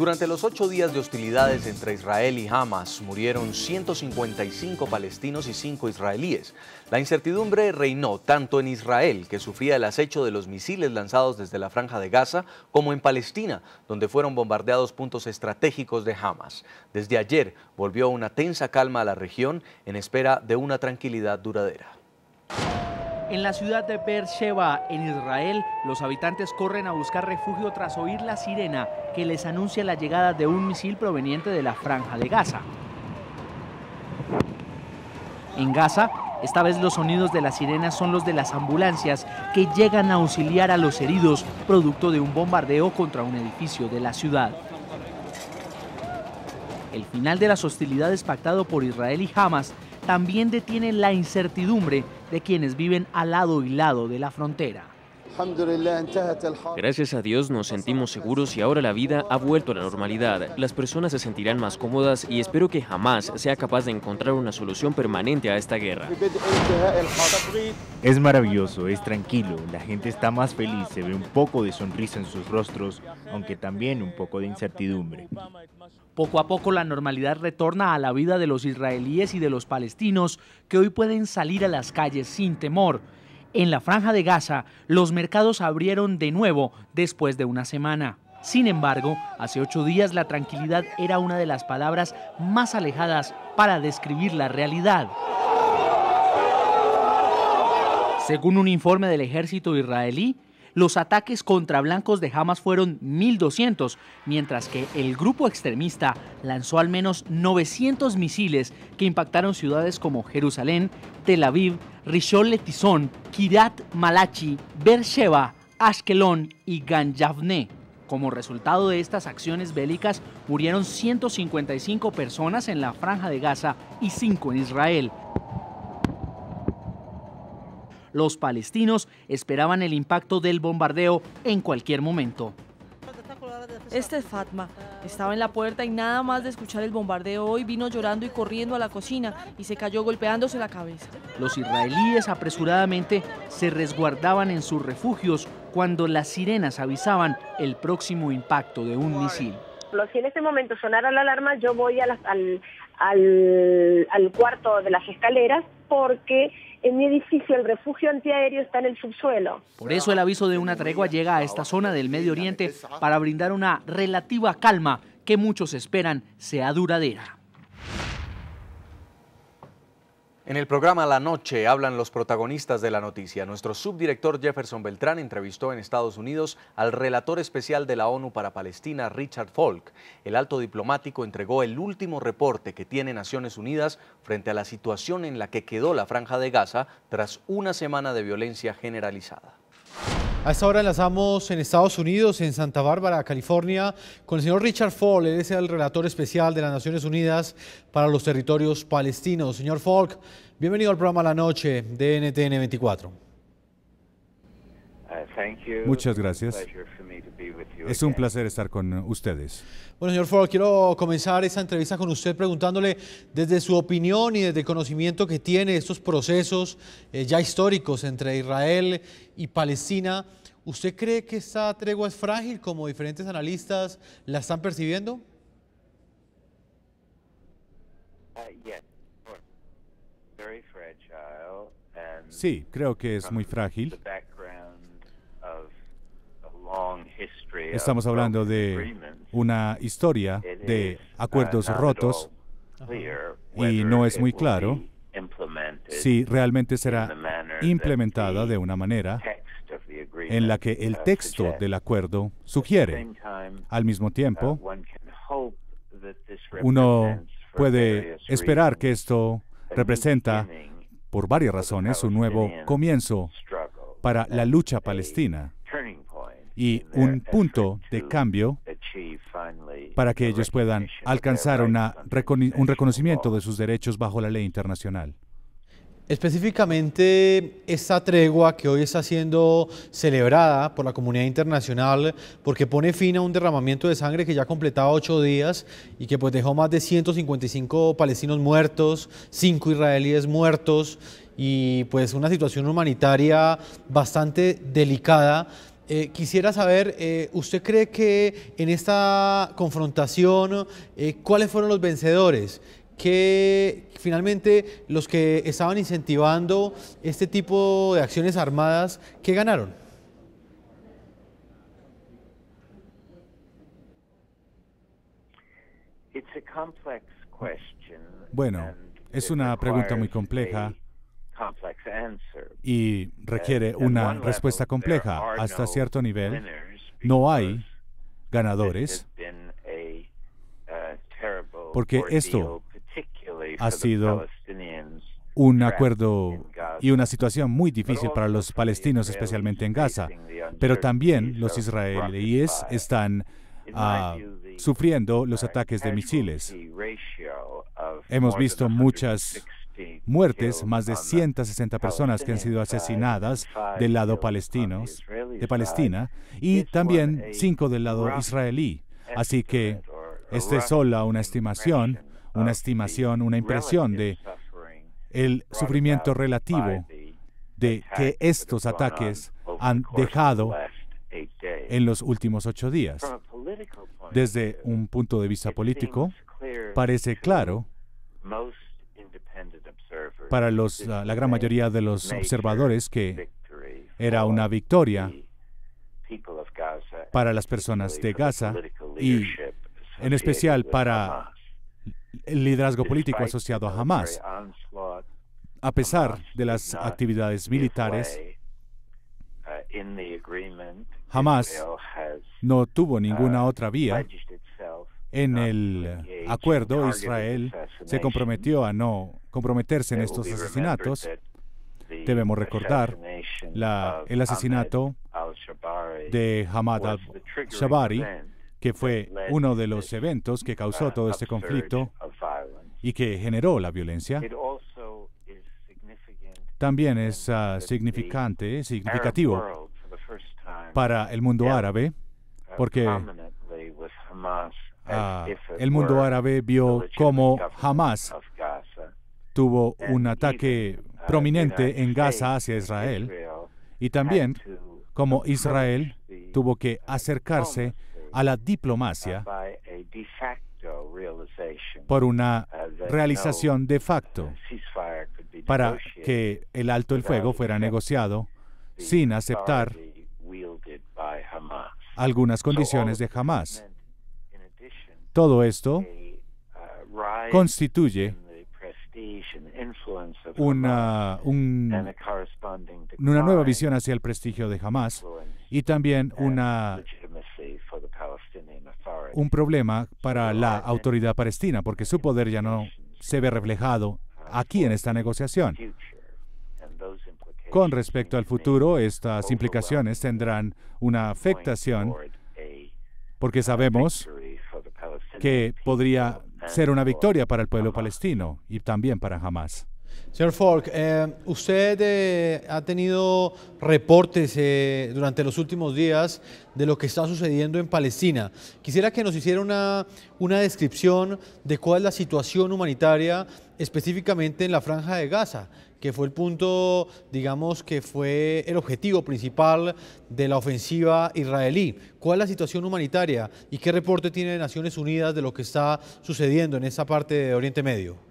Durante los ocho días de hostilidades entre Israel y Hamas murieron 155 palestinos y 5 israelíes. La incertidumbre reinó tanto en Israel, que sufría el acecho de los misiles lanzados desde la franja de Gaza, como en Palestina, donde fueron bombardeados puntos estratégicos de Hamas. Desde ayer volvió una tensa calma a la región en espera de una tranquilidad duradera. En la ciudad de Beersheba, en Israel, los habitantes corren a buscar refugio tras oír la sirena que les anuncia la llegada de un misil proveniente de la franja de Gaza. En Gaza, esta vez los sonidos de la sirena son los de las ambulancias que llegan a auxiliar a los heridos producto de un bombardeo contra un edificio de la ciudad. El final de las hostilidades pactado por Israel y Hamas también detiene la incertidumbre de quienes viven al lado y lado de la frontera. Gracias a Dios nos sentimos seguros y ahora la vida ha vuelto a la normalidad. Las personas se sentirán más cómodas y espero que jamás sea capaz de encontrar una solución permanente a esta guerra. Es maravilloso, es tranquilo, la gente está más feliz, se ve un poco de sonrisa en sus rostros, aunque también un poco de incertidumbre. Poco a poco la normalidad retorna a la vida de los israelíes y de los palestinos que hoy pueden salir a las calles sin temor en la franja de Gaza, los mercados abrieron de nuevo después de una semana. Sin embargo, hace ocho días la tranquilidad era una de las palabras más alejadas para describir la realidad. Según un informe del ejército israelí, los ataques contra blancos de Hamas fueron 1.200, mientras que el grupo extremista lanzó al menos 900 misiles que impactaron ciudades como Jerusalén, Tel Aviv, Rishon Letizón, Kirat Malachi, Beersheba, Ashkelon y Yavne. Como resultado de estas acciones bélicas, murieron 155 personas en la franja de Gaza y 5 en Israel. Los palestinos esperaban el impacto del bombardeo en cualquier momento. Este es Fatma. Estaba en la puerta y nada más de escuchar el bombardeo hoy vino llorando y corriendo a la cocina y se cayó golpeándose la cabeza. Los israelíes apresuradamente se resguardaban en sus refugios cuando las sirenas avisaban el próximo impacto de un misil. Si en este momento sonara la alarma, yo voy al, al cuarto de las escaleras porque en mi edificio el refugio antiaéreo está en el subsuelo. Por eso el aviso de una tregua llega a esta zona del Medio Oriente para brindar una relativa calma que muchos esperan sea duradera. En el programa La Noche hablan los protagonistas de la noticia. Nuestro subdirector Jefferson Beltrán entrevistó en Estados Unidos al relator especial de la ONU para Palestina, Richard Falk. El alto diplomático entregó el último reporte que tiene Naciones Unidas frente a la situación en la que quedó la franja de Gaza tras una semana de violencia generalizada. A esta hora enlazamos en Estados Unidos, en Santa Bárbara, California, con el señor Richard Falk. Él es el relator especial de las Naciones Unidas para los territorios palestinos. Señor Falk, bienvenido al programa La Noche de NTN uh, 24. Muchas gracias. Es un placer estar con ustedes. Bueno, señor Ford, quiero comenzar esta entrevista con usted preguntándole desde su opinión y desde el conocimiento que tiene estos procesos eh, ya históricos entre Israel y Palestina. ¿Usted cree que esta tregua es frágil como diferentes analistas la están percibiendo? Ah, sí, creo que es muy frágil Estamos hablando de una historia de acuerdos rotos y no es muy claro si realmente será implementada de una manera en la que el texto del acuerdo sugiere. Al mismo tiempo, uno puede esperar que esto representa, por varias razones, un nuevo comienzo para la lucha palestina y un punto de cambio para que ellos puedan alcanzar una, un reconocimiento de sus derechos bajo la ley internacional. Específicamente esta tregua que hoy está siendo celebrada por la comunidad internacional porque pone fin a un derramamiento de sangre que ya completaba ocho días y que pues dejó más de 155 palestinos muertos, cinco israelíes muertos y pues una situación humanitaria bastante delicada. Eh, quisiera saber, eh, ¿usted cree que en esta confrontación eh, cuáles fueron los vencedores? que finalmente los que estaban incentivando este tipo de acciones armadas, ¿qué ganaron? Bueno, es una pregunta muy compleja y requiere una respuesta compleja. Hasta cierto nivel, no hay ganadores uh, porque esto ha sido un acuerdo y una situación muy difícil para los palestinos, especialmente en Gaza, pero también los israelíes están ah, sufriendo los uh, ataques de misiles. Hemos visto muchas muertes, más de 160 personas que han sido asesinadas del lado palestino, de Palestina y también cinco del lado israelí. Así que esta es este solo una estimación, una estimación, una impresión de el sufrimiento relativo de que estos ataques han dejado en los últimos ocho días. Desde un punto de vista político, parece claro para los, la, la gran mayoría de los observadores que era una victoria para las personas de Gaza y en especial para el liderazgo político asociado a Hamas. A pesar de las actividades militares, uh, Hamas no tuvo ninguna uh, otra vía. En el acuerdo, Israel se comprometió a no comprometerse en estos asesinatos. Debemos recordar el asesinato de Hamad al-Shabari, que fue uno de los eventos que causó uh, todo este conflicto y que generó la violencia. También es ah, significativo para el mundo árabe, uh, porque ah, el mundo árabe vio cómo Hamas tuvo un ataque uh, prominente en Gaza hacia Israel y también como Israel tuvo que acercarse a la diplomacia uh, por una uh, realización de facto para que el alto el fuego fuera negociado sin aceptar algunas condiciones de Hamas. Todo esto constituye una, una nueva visión hacia el prestigio de Hamas y también una, un problema para la autoridad palestina, porque su poder ya no se ve reflejado aquí en esta negociación. Con respecto al futuro, estas implicaciones tendrán una afectación porque sabemos que podría ser una victoria para el pueblo palestino y también para Hamas. Señor Falk, eh, usted eh, ha tenido reportes eh, durante los últimos días de lo que está sucediendo en Palestina. Quisiera que nos hiciera una, una descripción de cuál es la situación humanitaria específicamente en la franja de Gaza, que fue el punto, digamos, que fue el objetivo principal de la ofensiva israelí. ¿Cuál es la situación humanitaria y qué reporte tiene Naciones Unidas de lo que está sucediendo en esa parte de Oriente Medio?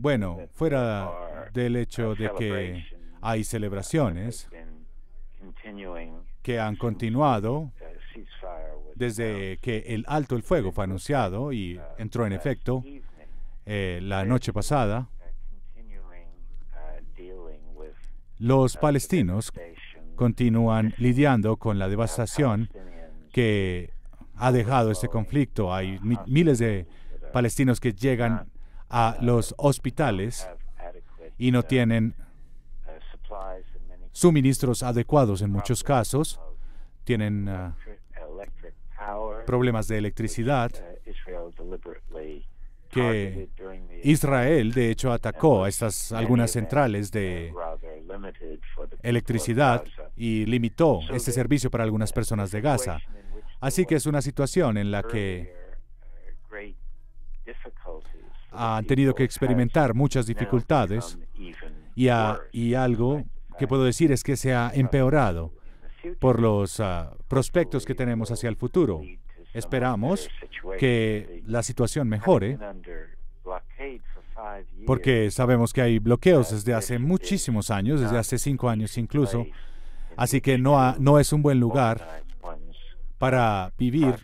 Bueno, fuera del hecho de que hay celebraciones que han continuado desde que el alto el fuego fue anunciado y entró en efecto eh, la noche pasada, uh, los palestinos continúan lidiando con la devastación que ha dejado este conflicto. Hay miles de uh, palestinos que llegan a los hospitales y no tienen suministros adecuados en muchos casos, tienen ah, problemas de electricidad que Israel de hecho atacó a estas algunas centrales de electricidad y limitó este servicio para algunas personas de Gaza. Así que es una situación en la que han tenido que experimentar muchas dificultades y, algo que puedo decir es que se ha empeorado por los ah, prospectos que tenemos hacia el futuro. Esperamos que la situación mejore porque sabemos que hay bloqueos desde hace muchísimos años, desde hace cinco años incluso, así que no, no es un buen lugar para vivir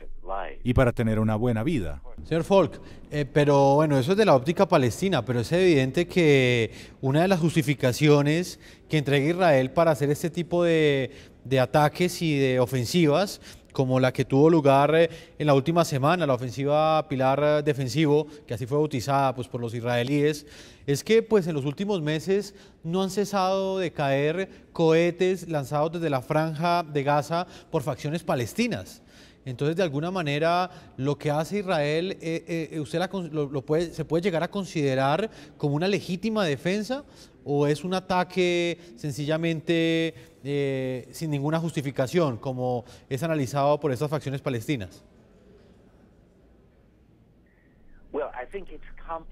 y para tener una buena vida. Señor Folk, eh, pero bueno, eso es de la óptica palestina, pero es evidente que una de las justificaciones que entrega Israel para hacer este tipo de, de ataques y de ofensivas como la que tuvo lugar eh, en la última semana, la ofensiva Pilar eh, Defensivo, que así fue bautizada pues, por los israelíes, es que pues, en los últimos meses no han cesado de caer cohetes lanzados desde la franja de Gaza por facciones palestinas. Entonces, de alguna manera, lo que hace Israel, eh, eh, eh, lo, puede, se puede llegar a considerar como una legítima defensa o es un ataque sencillamente sin ninguna justificación, como es analizado por estas facciones palestinas?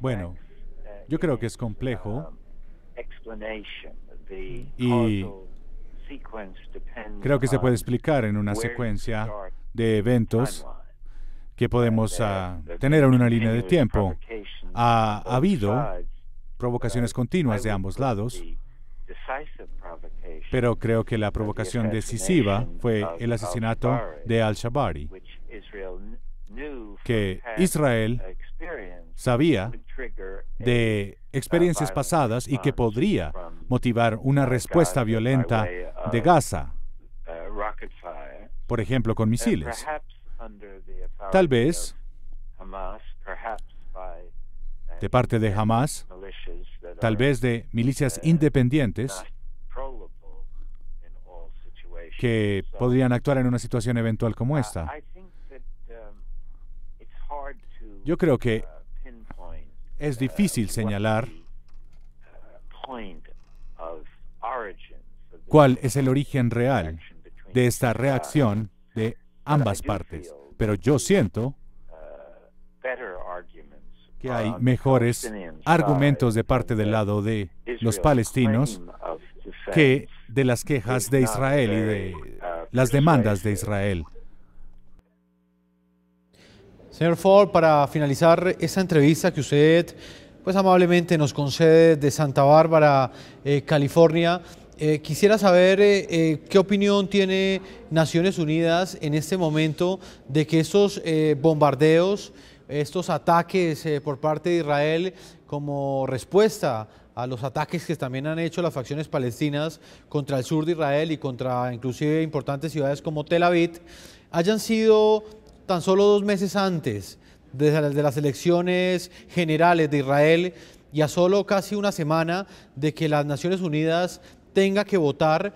Bueno, uh, yo creo que es um, complejo y creo que se puede explicar en una secuencia de eventos que podemos uh, ah, tener en una línea de tiempo. Ha, habido provocaciones uh, continuas de ambos lados, pero creo que la provocación decisiva fue el asesinato de al-Shabari, que Israel sabía de uh, experiencias pasadas y que podría motivar una respuesta violenta de Gaza por ejemplo, con misiles. Tal vez de parte de Hamas, tal vez de milicias independientes que podrían actuar en una situación eventual como esta. Um, Yo creo que uh, es uh, difícil señalar uh, cuál es el origen real de esta reacción de ambas partes. Pero yo siento que hay mejores argumentos de parte del lado de los palestinos que de las quejas de Israel y de las demandas de Israel. Señor Ford, para finalizar esa entrevista que usted pues amablemente nos concede de Santa Bárbara, eh, California, eh, quisiera saber eh, eh, qué opinión tiene Naciones Unidas en este momento de que estos bombardeos, estos ataques por parte de Israel como respuesta a los ataques que también han hecho las facciones palestinas contra el sur de Israel y contra inclusive importantes ciudades como Tel Aviv, hayan sido tan solo dos meses antes de las elecciones generales de Israel y a solo casi una semana de que las Naciones Unidas tenga que votar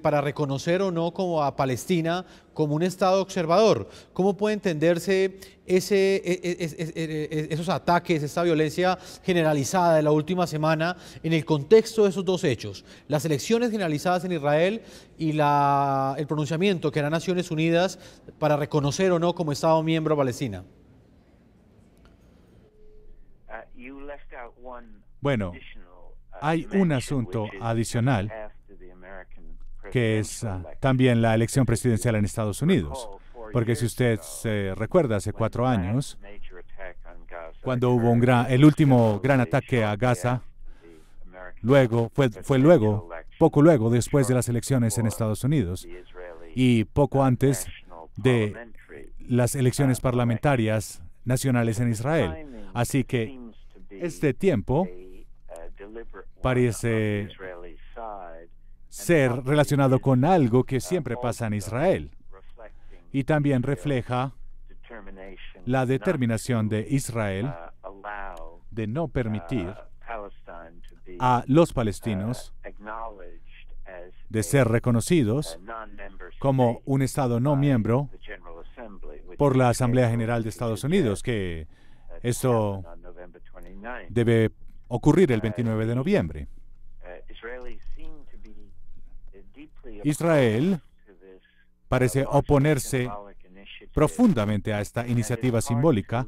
para reconocer o no como a Palestina como un Estado observador. ¿Cómo puede entenderse ese, e, e, e, esos ataques, esa violencia generalizada de la última semana en el contexto de esos dos hechos? Las elecciones generalizadas en Israel y la, el pronunciamiento que hará Naciones Unidas para reconocer o no como Estado miembro a Palestina. Uh, bueno, hay un asunto adicional que es ah, también la elección presidencial en Estados Unidos. Porque si usted se recuerda, hace cuatro años, cuando hubo un gran, el último gran ataque a Gaza, luego fue, fue luego, poco luego después de las elecciones en Estados Unidos y poco uh, antes de las elecciones parlamentarias nacionales en Israel. Así que este tiempo parece ser relacionado con algo que siempre pasa en Israel y también refleja la determinación de Israel de no permitir a los palestinos de ser reconocidos como un Estado no miembro por la Asamblea General de Estados Unidos, que eso debe ocurrir el 29 de noviembre. Eh, Israel eh, parece uh, oponerse profundamente a esta iniciativa simbólica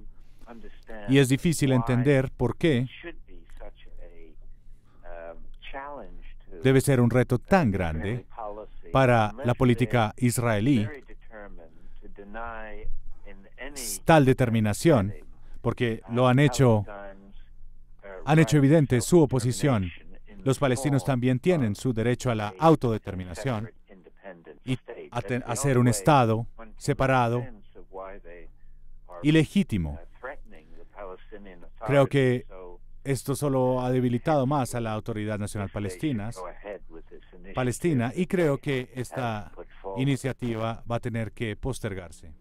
y es difícil entender por qué um, debe ser un reto tan grande para la política israelí, tal determinación, porque uh, lo han hecho han hecho evidente su oposición. Los palestinos también tienen su derecho a la autodeterminación y a, ser un Estado separado y legítimo. Creo que esto solo ha debilitado más a la Autoridad Nacional Palestina, Palestina y creo que esta iniciativa va a tener que postergarse.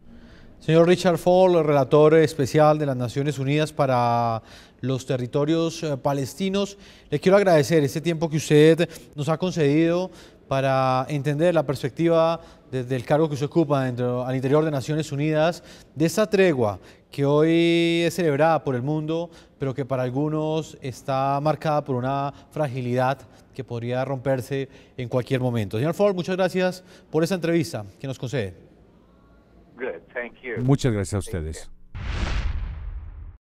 Señor Richard Fall, relator especial de las Naciones Unidas para los territorios eh, palestinos, le quiero agradecer este tiempo que usted nos ha concedido para entender la perspectiva desde el cargo que se ocupa dentro, al interior de Naciones Unidas, de esta tregua que hoy es celebrada por el mundo, pero que para algunos está marcada por una fragilidad que podría romperse en cualquier momento. Señor Ford, muchas gracias por esa entrevista que nos concede. Muchas gracias a ustedes.